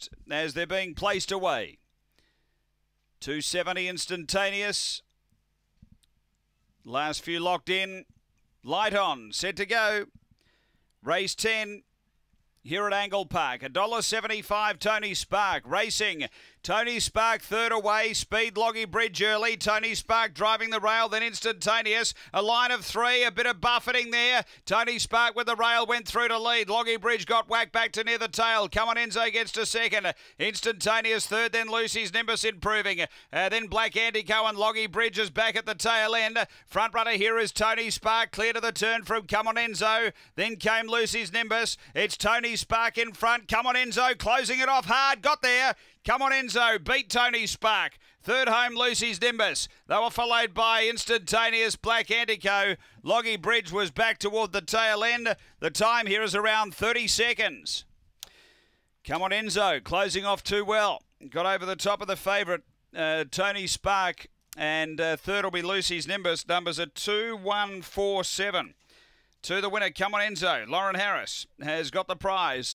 first as they're being placed away. 270 instantaneous. Last few locked in. Light on, set to go. Race 10, here at Angle Park. $1.75 Tony Spark racing. Tony Spark third away, speed Loggy Bridge early. Tony Spark driving the rail, then instantaneous. A line of three, a bit of buffeting there. Tony Spark with the rail went through to lead. Loggy Bridge got whacked back to near the tail. Come on, Enzo gets to second. Instantaneous third, then Lucy's Nimbus improving. Uh, then Black Andy Cohen, Loggy Bridge is back at the tail end. Front runner here is Tony Spark, clear to the turn from Come on, Enzo. Then came Lucy's Nimbus. It's Tony Tony Spark in front. Come on, Enzo. Closing it off hard. Got there. Come on, Enzo. Beat Tony Spark. Third home, Lucy's Nimbus. They were followed by Instantaneous Black Antico. Loggy Bridge was back toward the tail end. The time here is around 30 seconds. Come on, Enzo. Closing off too well. Got over the top of the favourite, uh, Tony Spark. And uh, third will be Lucy's Nimbus. Numbers are 2, 1, 4, 7. To the winner, come on Enzo. Lauren Harris has got the prize.